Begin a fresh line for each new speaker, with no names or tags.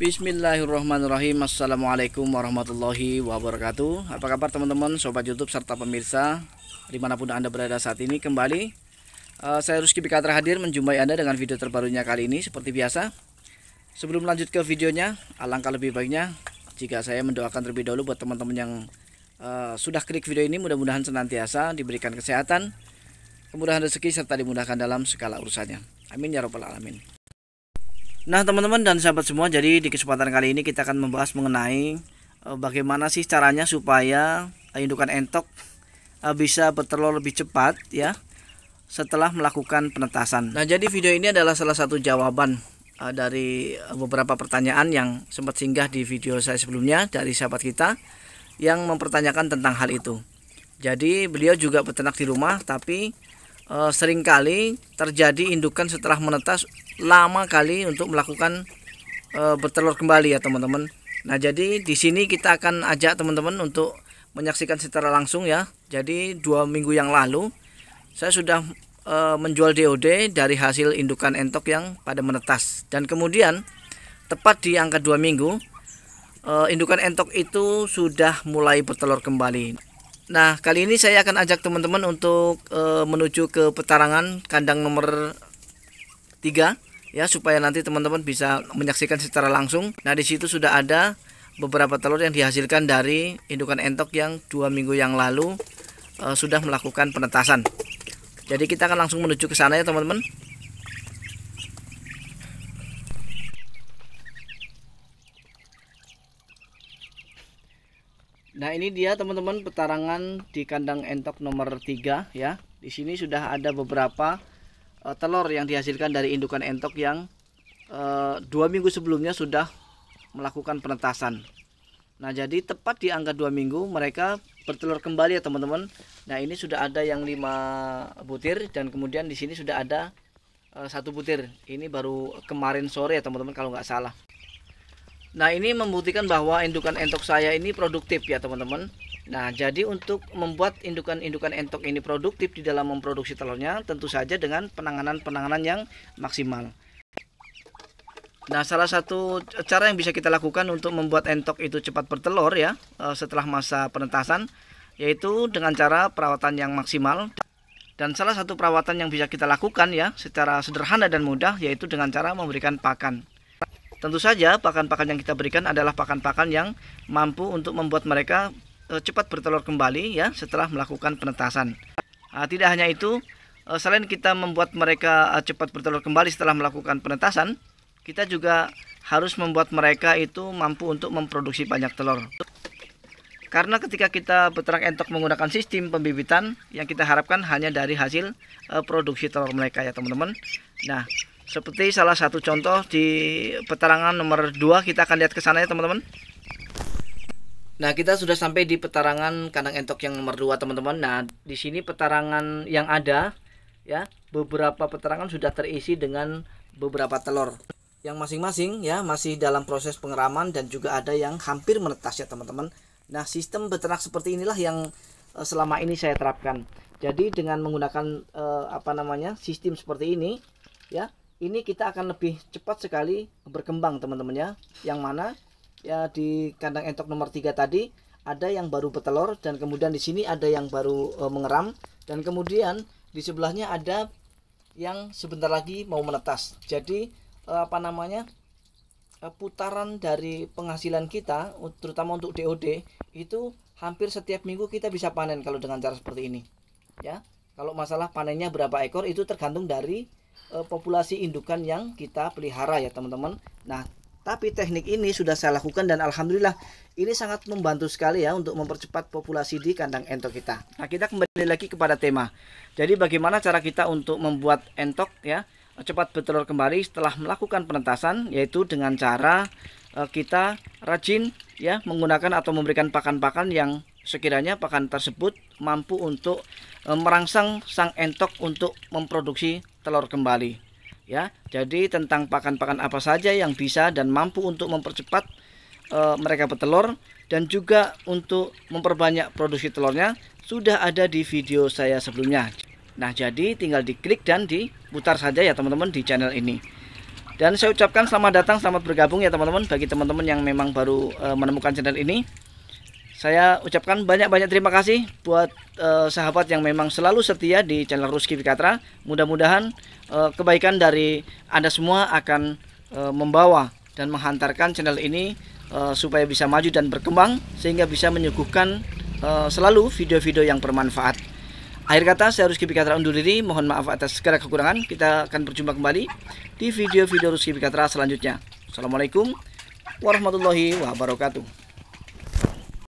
Bismillahirrahmanirrahim Assalamualaikum warahmatullahi wabarakatuh Apa kabar teman-teman sobat youtube serta pemirsa Dimanapun anda berada saat ini kembali eh, Saya Ruski Bikatra hadir menjumpai anda dengan video terbarunya kali ini Seperti biasa Sebelum lanjut ke videonya Alangkah lebih baiknya Jika saya mendoakan terlebih dahulu buat teman-teman yang uh, Sudah klik video ini mudah-mudahan senantiasa Diberikan kesehatan Kemudahan rezeki serta dimudahkan dalam segala urusannya Amin ya robbal alamin Nah teman-teman dan sahabat semua jadi di kesempatan kali ini kita akan membahas mengenai eh, bagaimana sih caranya supaya indukan entok eh, bisa bertelur lebih cepat ya setelah melakukan penetasan. Nah jadi video ini adalah salah satu jawaban eh, dari beberapa pertanyaan yang sempat singgah di video saya sebelumnya dari sahabat kita yang mempertanyakan tentang hal itu. Jadi beliau juga peternak di rumah tapi e, seringkali terjadi indukan setelah menetas lama kali untuk melakukan e, bertelur kembali ya teman-teman. Nah, jadi di sini kita akan ajak teman-teman untuk menyaksikan secara langsung ya. Jadi dua minggu yang lalu saya sudah e, menjual DOD dari hasil indukan entok yang pada menetas dan kemudian tepat di angka dua minggu e, indukan entok itu sudah mulai bertelur kembali. Nah, kali ini saya akan ajak teman-teman untuk e, menuju ke petarangan kandang nomor 3 ya supaya nanti teman-teman bisa menyaksikan secara langsung. Nah, di situ sudah ada beberapa telur yang dihasilkan dari indukan entok yang dua minggu yang lalu e, sudah melakukan penetasan. Jadi kita akan langsung menuju ke sana ya, teman-teman. Nah ini dia teman-teman petarangan di kandang entok nomor 3 ya. Di sini sudah ada beberapa uh, telur yang dihasilkan dari indukan entok yang uh, dua minggu sebelumnya sudah melakukan penetasan. Nah jadi tepat di angka dua minggu mereka bertelur kembali ya teman-teman. Nah ini sudah ada yang lima butir dan kemudian di sini sudah ada uh, satu butir. Ini baru kemarin sore ya teman-teman kalau nggak salah. Nah ini membuktikan bahwa indukan entok saya ini produktif ya teman-teman Nah jadi untuk membuat indukan-indukan entok ini produktif di dalam memproduksi telurnya Tentu saja dengan penanganan-penanganan yang maksimal Nah salah satu cara yang bisa kita lakukan untuk membuat entok itu cepat bertelur ya eh, Setelah masa penetasan Yaitu dengan cara perawatan yang maksimal dan salah satu perawatan yang bisa kita lakukan ya secara sederhana dan mudah yaitu dengan cara memberikan pakan. Tentu saja pakan-pakan yang kita berikan adalah pakan-pakan yang mampu untuk membuat mereka e, cepat bertelur kembali ya setelah melakukan penetasan. Nah, tidak hanya itu, e, selain kita membuat mereka cepat bertelur kembali setelah melakukan penetasan, kita juga harus membuat mereka itu mampu untuk memproduksi banyak telur. Karena ketika kita beternak entok menggunakan sistem pembibitan yang kita harapkan hanya dari hasil produksi telur mereka ya teman-teman. Nah, seperti salah satu contoh di petarangan nomor 2 kita akan lihat ke sana ya teman-teman. Nah, kita sudah sampai di petarangan kandang entok yang nomor 2, teman-teman. Nah, di sini petarangan yang ada ya, beberapa petarangan sudah terisi dengan beberapa telur. Yang masing-masing ya masih dalam proses pengeraman dan juga ada yang hampir menetas ya, teman-teman. Nah, sistem beternak seperti inilah yang eh, selama ini saya terapkan. Jadi dengan menggunakan eh, apa namanya? sistem seperti ini ya, ini kita akan lebih cepat sekali berkembang teman-teman ya. Yang mana ya di kandang entok nomor 3 tadi ada yang baru bertelur dan kemudian di sini ada yang baru e, mengeram dan kemudian di sebelahnya ada yang sebentar lagi mau menetas. Jadi e, apa namanya? E, putaran dari penghasilan kita terutama untuk DOD itu hampir setiap minggu kita bisa panen kalau dengan cara seperti ini. Ya. Kalau masalah panennya berapa ekor itu tergantung dari uh, populasi indukan yang kita pelihara ya teman-teman. Nah, tapi teknik ini sudah saya lakukan dan alhamdulillah ini sangat membantu sekali ya untuk mempercepat populasi di kandang entok kita. Nah, kita kembali lagi kepada tema. Jadi bagaimana cara kita untuk membuat entok ya cepat bertelur kembali setelah melakukan penetasan yaitu dengan cara uh, kita rajin ya menggunakan atau memberikan pakan-pakan yang sekiranya pakan tersebut mampu untuk eh, merangsang sang entok untuk memproduksi telur kembali ya. Jadi tentang pakan-pakan apa saja yang bisa dan mampu untuk mempercepat e, mereka bertelur dan juga untuk memperbanyak produksi telurnya sudah ada di video saya sebelumnya. Nah, jadi tinggal diklik dan diputar saja ya teman-teman di channel ini. Dan saya ucapkan selamat datang, selamat bergabung ya teman-teman bagi teman-teman yang memang baru e, menemukan channel ini. Saya ucapkan banyak-banyak terima kasih buat uh, sahabat yang memang selalu setia di channel Ruski Fikatra. Mudah-mudahan uh, kebaikan dari Anda semua akan uh, membawa dan menghantarkan channel ini uh, supaya bisa maju dan berkembang sehingga bisa menyuguhkan uh, selalu video-video yang bermanfaat. Akhir kata, saya Ruski Pikatra undur diri. Mohon maaf atas segala kekurangan. Kita akan berjumpa kembali di video-video Ruski Pikatra selanjutnya. Assalamualaikum warahmatullahi wabarakatuh.